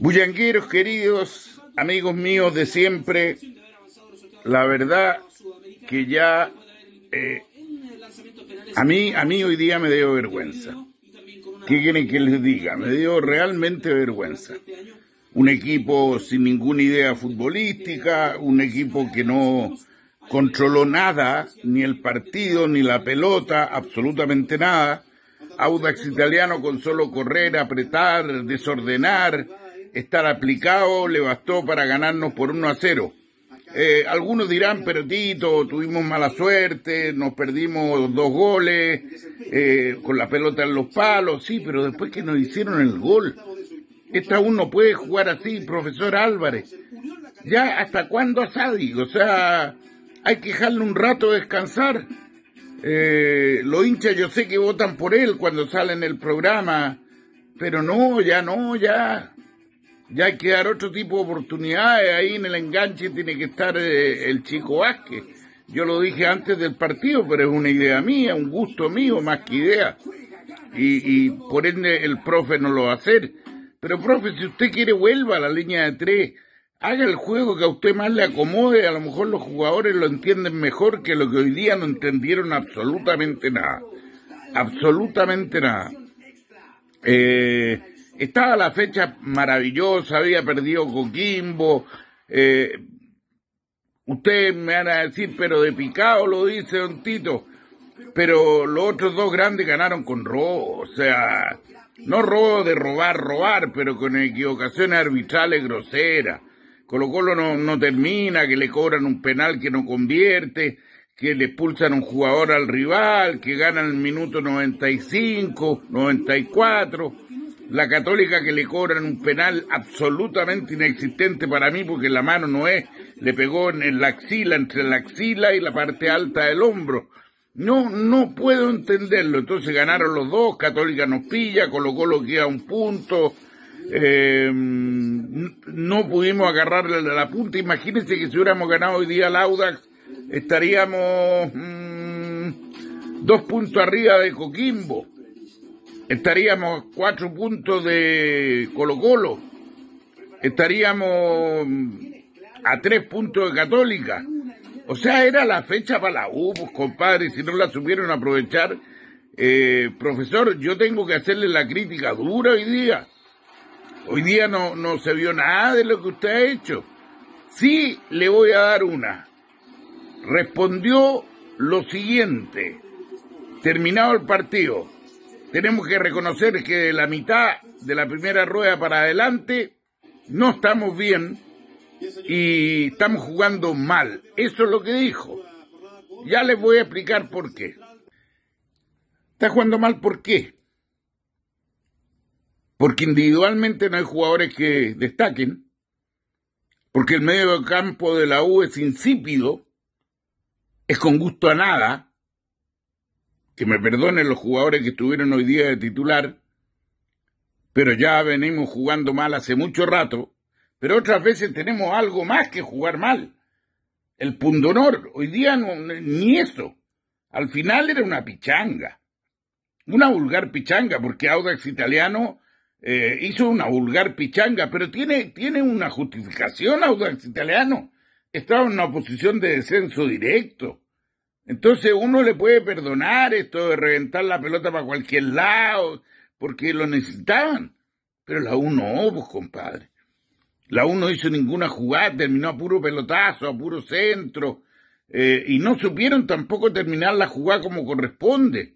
Bullangueros queridos, amigos míos de siempre, la verdad que ya eh, a mí a mí hoy día me dio vergüenza. ¿Qué quieren que les diga? Me dio realmente vergüenza. Un equipo sin ninguna idea futbolística, un equipo que no controló nada, ni el partido, ni la pelota, absolutamente nada Audax italiano con solo correr, apretar, desordenar, estar aplicado, le bastó para ganarnos por 1 a 0. Eh, algunos dirán, pero tuvimos mala suerte, nos perdimos dos goles, eh, con la pelota en los palos, sí, pero después que nos hicieron el gol. Esta aún no puede jugar así, profesor Álvarez. Ya, ¿hasta cuándo Asadi? O sea, hay que dejarle un rato descansar. Eh, los hinchas yo sé que votan por él cuando sale en el programa, pero no, ya no, ya. Ya hay que dar otro tipo de oportunidades. Ahí en el enganche tiene que estar eh, el chico Vázquez. Yo lo dije antes del partido, pero es una idea mía, un gusto mío, más que idea. Y, y por ende el profe no lo va a hacer. Pero profe, si usted quiere vuelva a la línea de tres haga el juego que a usted más le acomode, a lo mejor los jugadores lo entienden mejor que lo que hoy día no entendieron absolutamente nada. Absolutamente nada. Eh, estaba la fecha maravillosa, había perdido Coquimbo. Eh, ustedes me van a decir, pero de picado lo dice Don Tito. Pero los otros dos grandes ganaron con robo, o sea, no robo de robar, robar, pero con equivocaciones arbitrales groseras. Colo Colo no, termina, que le cobran un penal que no convierte, que le expulsan un jugador al rival, que ganan el minuto 95, 94. La católica que le cobran un penal absolutamente inexistente para mí porque la mano no es, le pegó en la axila, entre la axila y la parte alta del hombro. No, no puedo entenderlo. Entonces ganaron los dos, Católica nos pilla, Colo Colo queda un punto, eh, no pudimos agarrarle la punta. Imagínense que si hubiéramos ganado hoy día la Audax, estaríamos mm, dos puntos arriba de Coquimbo. Estaríamos cuatro puntos de Colo Colo. Estaríamos mm, a tres puntos de Católica. O sea, era la fecha para la U, pues, compadre, si no la supieron aprovechar. Eh, profesor, yo tengo que hacerle la crítica dura hoy día. Hoy día no, no se vio nada de lo que usted ha hecho. Sí, le voy a dar una. Respondió lo siguiente. Terminado el partido, tenemos que reconocer que de la mitad de la primera rueda para adelante no estamos bien y estamos jugando mal. Eso es lo que dijo. Ya les voy a explicar por qué. Está jugando mal por qué porque individualmente no hay jugadores que destaquen, porque el medio de campo de la U es insípido, es con gusto a nada, que me perdonen los jugadores que estuvieron hoy día de titular, pero ya venimos jugando mal hace mucho rato, pero otras veces tenemos algo más que jugar mal. El pundonor, hoy día no, ni eso. Al final era una pichanga, una vulgar pichanga, porque Audax Italiano eh, hizo una vulgar pichanga, pero tiene, tiene una justificación, Audax Italiano. Estaba en una posición de descenso directo. Entonces uno le puede perdonar esto de reventar la pelota para cualquier lado, porque lo necesitaban. Pero la U no, pues, compadre. La U no hizo ninguna jugada, terminó a puro pelotazo, a puro centro. Eh, y no supieron tampoco terminar la jugada como corresponde.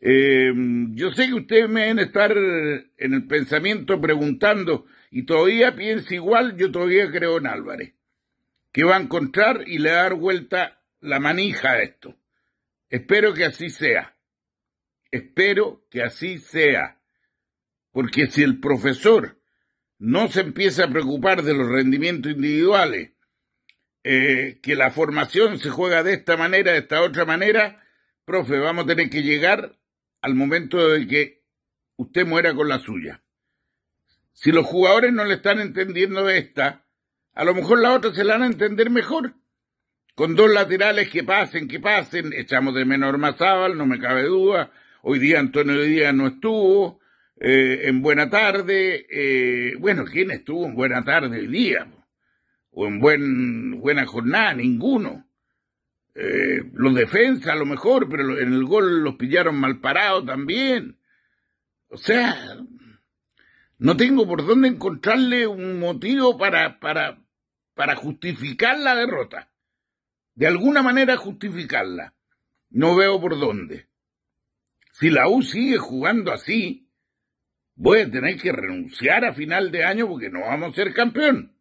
Eh, yo sé que ustedes me deben estar en el pensamiento preguntando, y todavía piensa igual, yo todavía creo en Álvarez, que va a encontrar y le va a dar vuelta la manija a esto. Espero que así sea. Espero que así sea. Porque si el profesor no se empieza a preocupar de los rendimientos individuales, eh, que la formación se juega de esta manera, de esta otra manera, profe, vamos a tener que llegar al momento de que usted muera con la suya. Si los jugadores no le están entendiendo esta, a lo mejor la otra se la van a entender mejor. Con dos laterales que pasen, que pasen, echamos de menor mazabal, no me cabe duda. Hoy día Antonio Díaz no estuvo. Eh, en Buena Tarde, eh, bueno, ¿quién estuvo en Buena Tarde hoy día? O en buen, Buena Jornada, ninguno. Eh, los defensa a lo mejor, pero en el gol los pillaron mal parados también. O sea, no tengo por dónde encontrarle un motivo para, para, para justificar la derrota. De alguna manera justificarla. No veo por dónde. Si la U sigue jugando así, voy a tener que renunciar a final de año porque no vamos a ser campeón.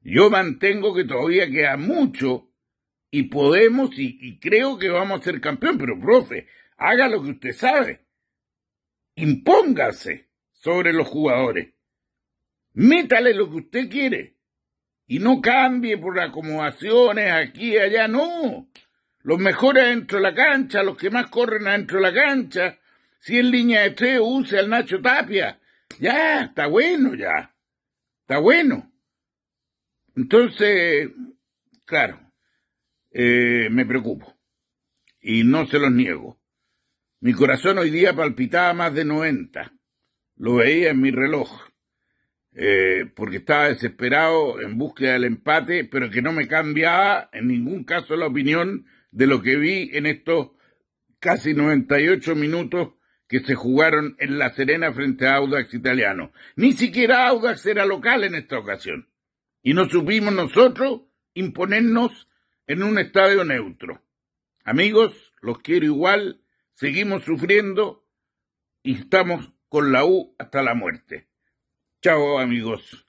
Yo mantengo que todavía queda mucho y podemos y, creo que vamos a ser campeón, pero profe, haga lo que usted sabe. Impóngase sobre los jugadores. Métale lo que usted quiere. Y no cambie por acomodaciones aquí y allá, no. Los mejores dentro de la cancha, los que más corren adentro de la cancha. Si en línea de tres use al Nacho Tapia. Ya, está bueno ya. Está bueno. Entonces, claro, eh, me preocupo. Y no se los niego. Mi corazón hoy día palpitaba más de 90. Lo veía en mi reloj. Eh, porque estaba desesperado en búsqueda del empate, pero que no me cambiaba en ningún caso la opinión de lo que vi en estos casi 98 minutos que se jugaron en La Serena frente a Audax italiano. Ni siquiera Audax era local en esta ocasión. Y no supimos nosotros imponernos en un estadio neutro. Amigos, los quiero igual, seguimos sufriendo y estamos con la U hasta la muerte. Chao amigos.